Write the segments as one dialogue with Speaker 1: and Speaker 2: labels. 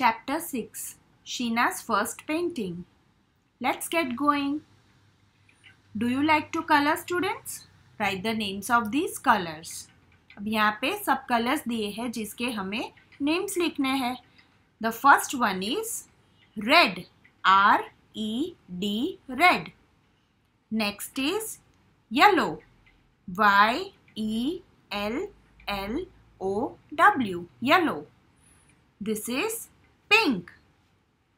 Speaker 1: Chapter 6 Sheena's First Painting Let's get going. Do you like to color students? Write the names of these colors. अब यहाँ पे सब colours दिए हैं जिसके हमें नेम्स लिखने हैं the first one is red R E D red next is yellow Y E L L O W yellow this is pink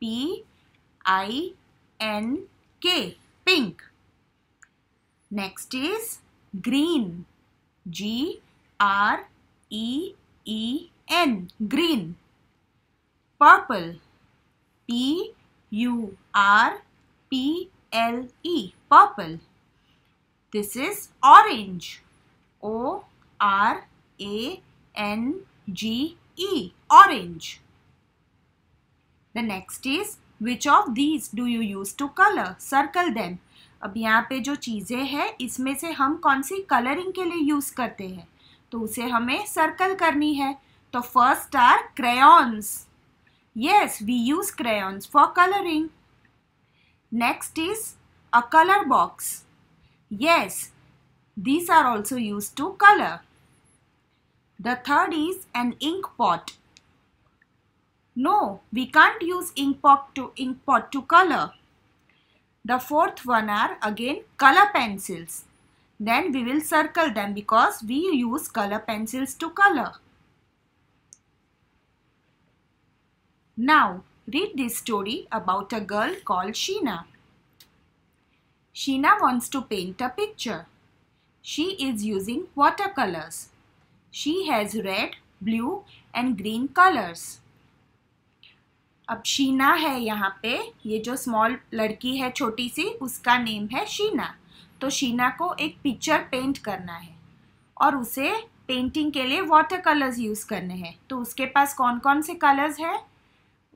Speaker 1: p i n k pink next is green g r e e n green purple p u r p l e purple this is orange o r a n g e orange The next is which of these do you use to color? Circle them. अब यहाँ पे जो चीज़ें हैं इसमें से हम कौन सी कलरिंग के लिए यूज़ करते हैं तो उसे हमें सर्कल करनी है तो first are crayons yes we use crayons for colouring next is a colour box yes these are also use to colour the third is an ink pot No, we can't use inkpot to inkpot to color. The fourth one are again color pencils. Then we will circle them because we use color pencils to color. Now read this story about a girl called Sheena. Sheena wants to paint a picture. She is using watercolors. She has red, blue and green colors. अब शीना है यहाँ पे ये जो small लड़की है छोटी सी उसका नेम है शीना तो शीना को एक पिक्चर पेंट करना है और उसे पेंटिंग के लिए वाटर कलर्स यूज़ करने हैं तो उसके पास कौन कौन से कलर्स है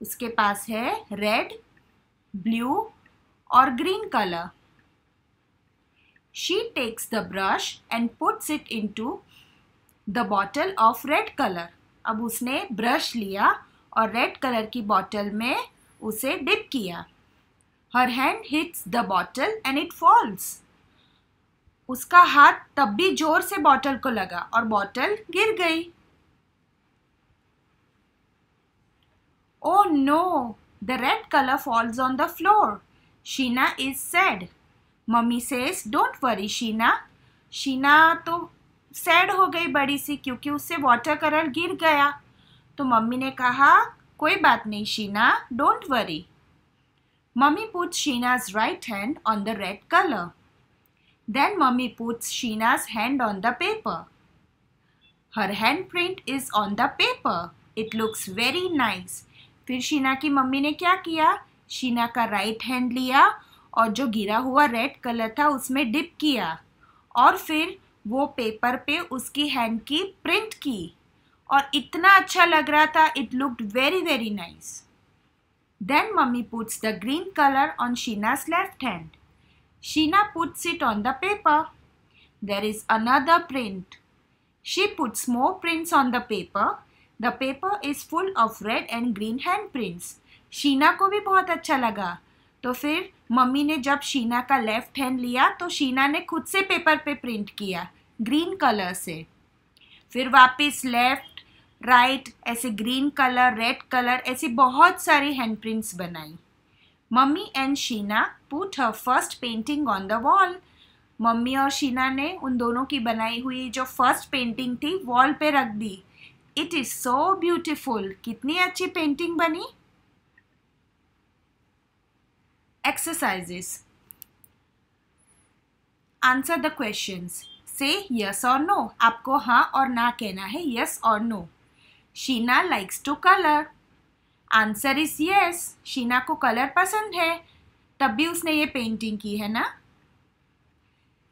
Speaker 1: उसके पास है रेड ब्लू और green colour she takes the brush and puts it into the bottle of red colour अब उसने ब्रश लिया और रेड कलर की बॉटल में उसे डिप किया her hand hits the bottle and it falls उसका हाथ तब भी जोर से बॉटल को लगा और बॉटल गिर गई oh no the red colour falls on the floor Sheena is sad mummy says don't worry Sheena Sheena तो सैड हो गई बड़ी सी क्योंकि उससे वाटर कलर गिर गया तो मम्मी ने कहा कोई बात नहीं Sheena don't worry mummy put Sheena's right hand on the red colour then mummy puts Sheena's hand on the paper her handprint is on the paper it looks very nice फिर शीना की मम्मी ने क्या किया शीना का राइट हैंड लिया और जो गिरा हुआ रेड कलर था उसमें डिप किया और फिर वो पेपर पे उसकी हैंड की प्रिंट की और इतना अच्छा लग रहा था it looked very very nice then mummy puts the green colour on Sheena's left hand Sheena puts it on the paper there is another print she puts more prints on the paper the paper is full of red and green handprints Sheena को भी बहुत अच्छा लगा तो फिर mummy ने जब शीना का लेफ्ट हैंड लिया तो शीना ने खुद से पेपर पे प्रिंट किया ग्रीन कलर से फिर वापस लेफ्ट राइट ऐसे ग्रीन कलर रेड कलर ऐसी बहुत सारी हैंड प्रिंट्स बनाई mummy and Sheena put her first painting on the wall mummy और शीना ने उन दोनों की बनाई हुई जो फर्स्ट पेंटिंग थी वॉल पे रख दी इट इज़ सो ब्यूटिफुल कितनी अच्छी पेंटिंग बनी exercises answer the questions. Say yes और नो आपको हाँ और ना कहना है यस और no. Sheena likes to colour answer is yes Sheena को कलर पसंद है तब भी उसने ये पेंटिंग की है ना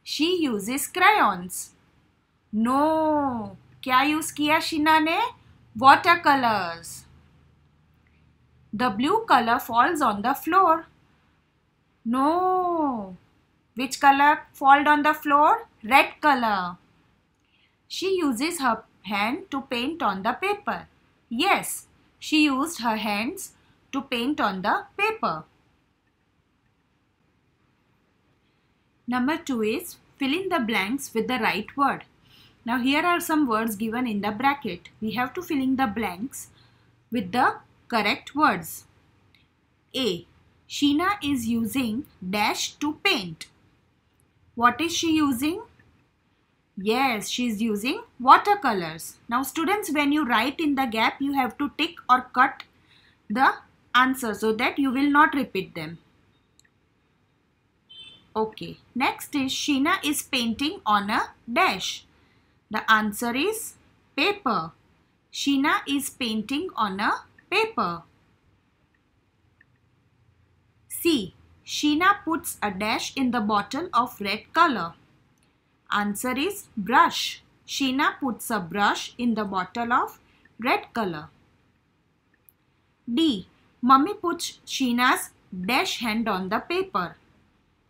Speaker 1: शी यूजेस क्रायॉन्स नो क्या यूज किया शीना ने water colours the blue colour falls on the floor no which color fall on the floor red color she uses her hand to paint on the paper. Yes, she used her hands to paint on the paper. Number 2 is fill in the blanks with the right word. Now here are some words given in the bracket. We have to fill in the blanks with the correct words. A. Sheena is using dash to paint. What is she using? Yes, she is using watercolors. Now students, when you write in the gap, you have to tick or cut the answer so that you will not repeat them. Okay, next is Sheena is painting on a dash. The answer is paper. Sheena is painting on a paper. C. Sheena puts a dash in the bottle of red color. Answer is brush. Sheena puts a brush in the bottle of red color. D. Mummy puts Sheena's dash hand on the paper.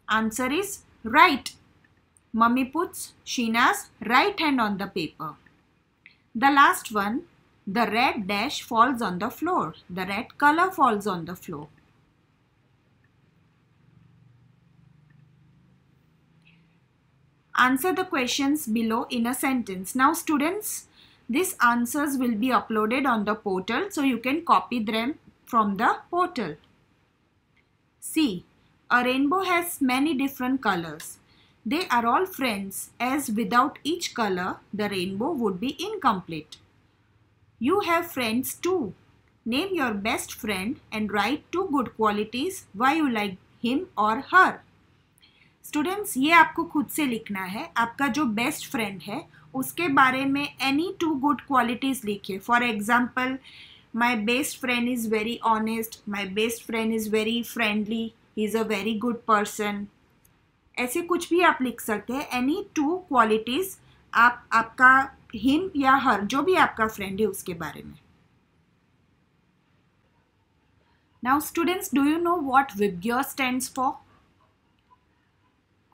Speaker 1: Answer is right. Mummy puts Sheena's right hand on the paper. The last one, the red dash falls on the floor. The red color falls on the floor. Answer the questions below in a sentence. Now students, these answers will be uploaded on the portal so you can copy them from the portal. C. A rainbow has many different colors. They are all friends as without each color the rainbow would be incomplete. You have friends too. Name your best friend and write two good qualities why you like him or her. Students ये आपको खुद से लिखना है आपका जो best friend है उसके बारे में एनी टू गुड क्वालिटीज़ लिखिए for example my best friend is very honest my best friend is very friendly he is a very good person ऐसे कुछ भी आप लिख सकते हैं एनी टू क्वालिटीज़ आप आपका हिम या हर जो भी आपका फ्रेंड है उसके बारे में now students do you know what WebGear stand for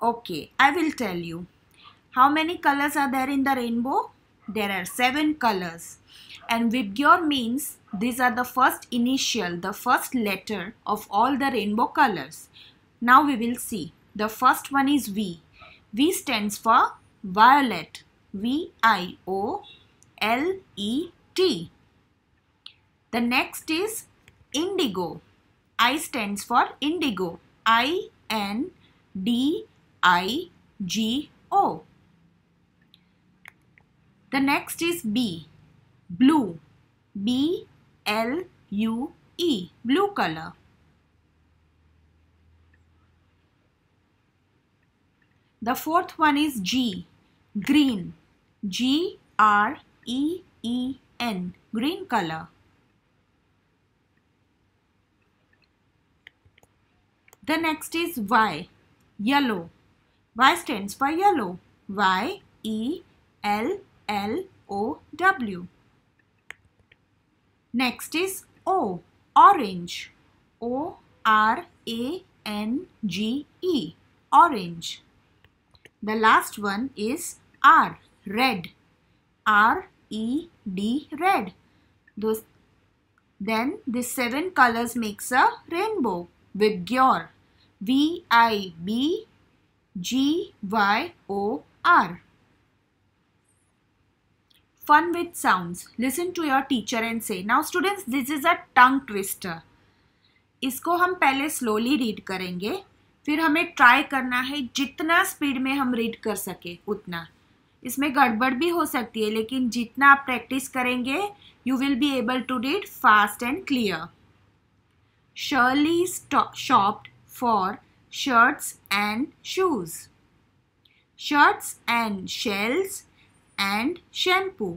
Speaker 1: Okay, I will tell you. How many colors are there in the rainbow? There are seven colors. And Vibgyor means these are the first initial, the first letter of all the rainbow colors. Now we will see. The first one is V. V stands for violet. V-I-O-L-E-T. The next is indigo. I stands for indigo. I-N-D-I-G-O. I, G, O. The next is B, blue, B, L, U, E, blue color. The fourth one is G, green, G, R, E, E, N, green color. The next is Y, yellow, Y stands for yellow. Y E L L O W. Next is O. Orange. O R A N G E. Orange. The last one is R. Red. R E D. Red. Those, then these seven colors makes a rainbow with Vibgyor. V I B G Y O R. Fun with sounds. Listen to your teacher and say, Now students, this is a tongue twister. इसको हम पहले slowly read करेंगे फिर हमें try करना है जितना speed में हम रीड कर सके उतना इसमें गड़बड़ भी हो सकती है लेकिन जितना आप प्रैक्टिस करेंगे you will be able to read fast and clear Shirley shopped for shirts and shoes. Shirts and shells and shampoo.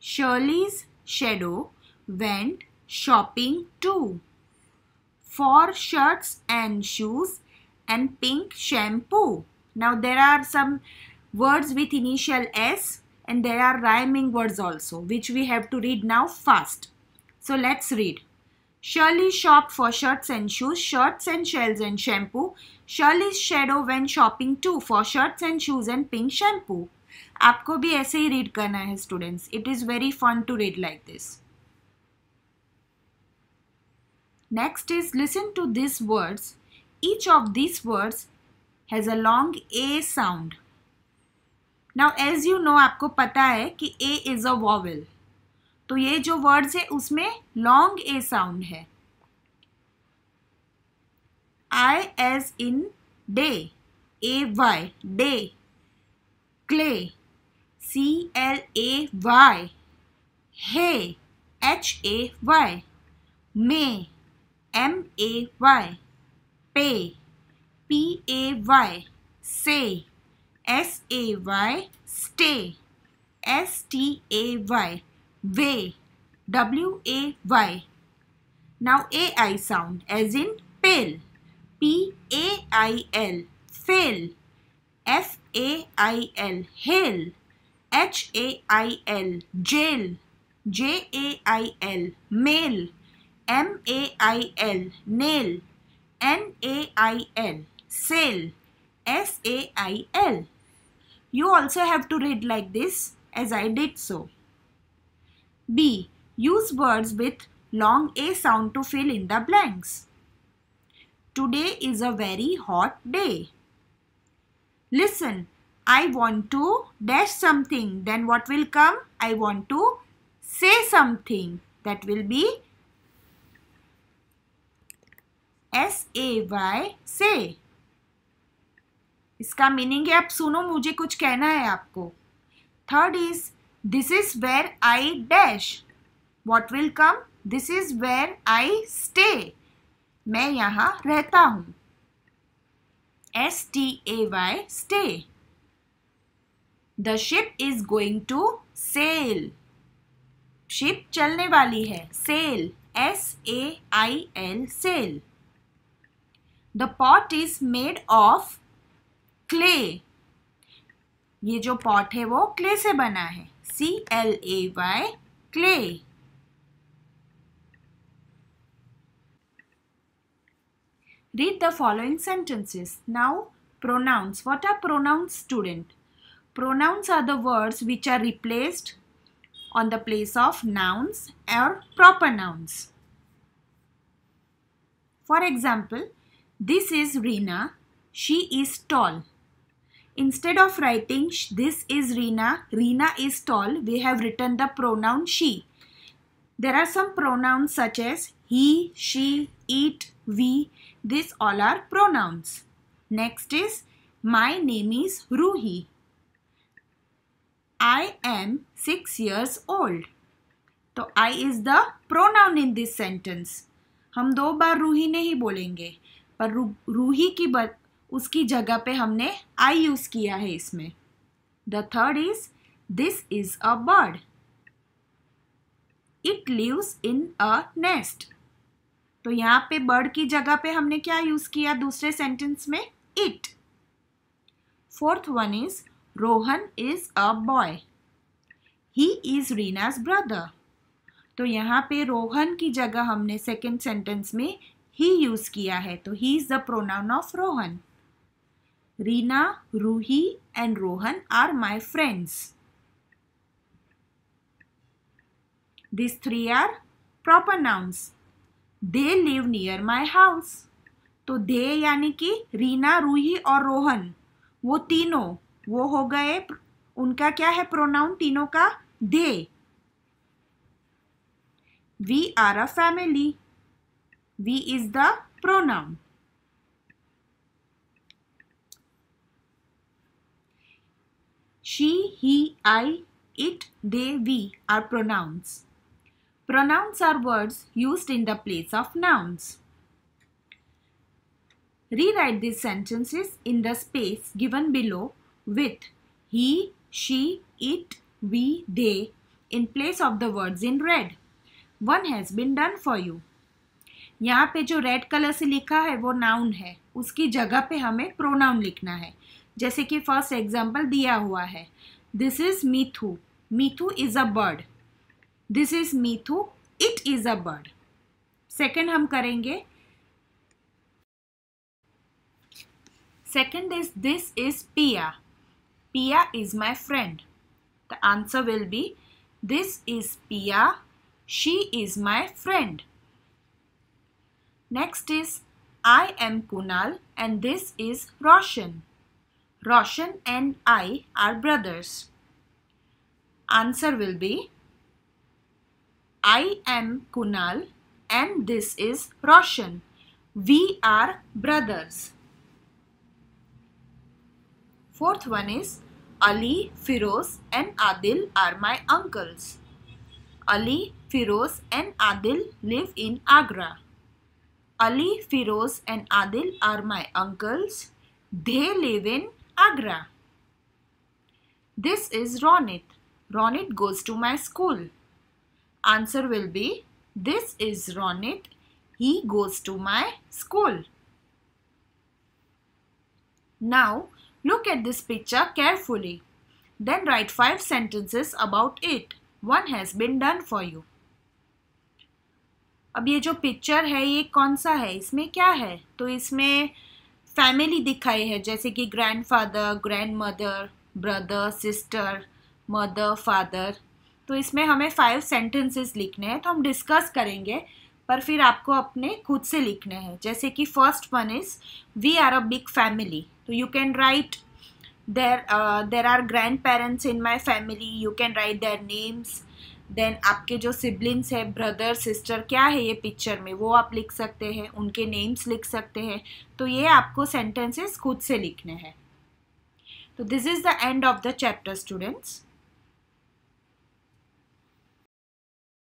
Speaker 1: Shirley's shadow went shopping too. For shirts and shoes and pink shampoo. Now there are some words with initial S and there are rhyming words also which we have to read now fast. So let's read. Shirley's shop for shirts and shoes, shirts and shells and shampoo. Shirley's shadow went shopping too for shirts and shoes and pink shampoo. आपको भी ऐसे ही read करना है students it is very fun to read like this Next is listen to these words. Each of these words has a long A sound. Now as you know आपको पता है कि A is a vowel. तो ये जो words है उसमें long A sound है I as in day A Y day clay C L A Y hay H A Y may M A Y pay P A Y say S A Y stay S T A Y way w a y now ai sound as in pale, p a i l fail f a i l hail h a i l jail j a i l mail m a i l nail n a i l sail s a i l you also have to read like this as i did so B. Use words with long A sound to fill in the blanks. Today is a very hot day. Listen, I want to dash something. Then what will come? I want to say something. That will be S-A-Y say. इसका meaning है आप सुनो मुझे कुछ कहना है आपको third is This is where I dash. What will come? This is where I stay. मैं यहाँ रहता हूँ S T A Y stay the ship is going to sail ship चलने वाली है sail S A I L sail the pot is made of clay ये जो pot है वो क्ले से बना है C-L-A-Y, clay. Read the following sentences. Now, pronouns. What are pronouns, student? Pronouns are the words which are replaced on the place of nouns or proper nouns. For example, this is Rina. She is tall. Instead of writing this is reena reena is tall, we have written the pronoun she. There are some pronouns such as he, she, it, we. this all are pronouns. Next is my name is Ruhi. I am 6 years old. so, i is the pronoun in this sentence hum do bar ruhi nahi bolenge पर रू, रूही की उसकी जगह पे हमने आई use किया है इसमें the third is this is a bird it lives in a nest तो यहाँ पे बर्ड की जगह पे हमने क्या यूज़ किया दूसरे सेंटेंस में it fourth one is Rohan is a boy he is Rina's brother तो यहाँ पे रोहन की जगह हमने सेकेंड सेंटेंस में ही यूज़ किया है तो he is the pronoun of Rohan Rina, Ruhi and Rohan are my friends. These three are proper nouns. They live near my house. तो दे यानी कि रीना रूही और रोहन वो तीनों वो हो गए उनका क्या है प्रोनाउन तीनों का they we are a family we is the pronoun I, it, they, we are pronouns. Pronouns are words used in the place of nouns. Rewrite these sentences in the space given below with he, she, it, we, they in place of the words in red. One has been done for you. यहाँ पे जो red colour से लिखा है वो noun है उसकी जगह पे हमें प्रोनाउन लिखना है जैसे कि फर्स्ट एग्जाम्पल दिया हुआ है This is Mithu. Mithu is a bird. This is Mithu. It is a bird. Second हम करेंगे Second is this is Pia. Pia is my friend. The answer will be this is Pia. She is my friend. Next is I am Kunal and this is Roshan. Roshan and I are brothers. Answer will be I am Kunal and this is Roshan. We are brothers. Fourth one is Ali, Firoz and Adil are my uncles. Ali, Firoz and Adil live in Agra. Ali, Firoz and Adil are my uncles. They live in Agra. This is Ronit. Ronit goes to my school. Answer will be This is Ronit. He goes to my school. Now look at this picture carefully. Then write five sentences about it. One has been done for you. अब ये जो picture है ये कौन सा है इसमें क्या है तो इसमें फैमिली दिखाई है जैसे कि grandfather grandmother brother sister mother father तो इसमें हमें फाइव सेंटेंसेस लिखने हैं तो हम डिस्कस करेंगे पर फिर आपको अपने खुद से लिखने हैं जैसे कि first one is we are a big family तो you can write there there are grandparents in my family you can write their names then आपके जो सिबलिंग्स है ब्रदर सिस्टर क्या है ये पिक्चर में वो आप लिख सकते हैं उनके नेम्स लिख सकते हैं तो ये आपको सेंटेंसेस खुद से लिखने हैं तो this is the end of the chapter students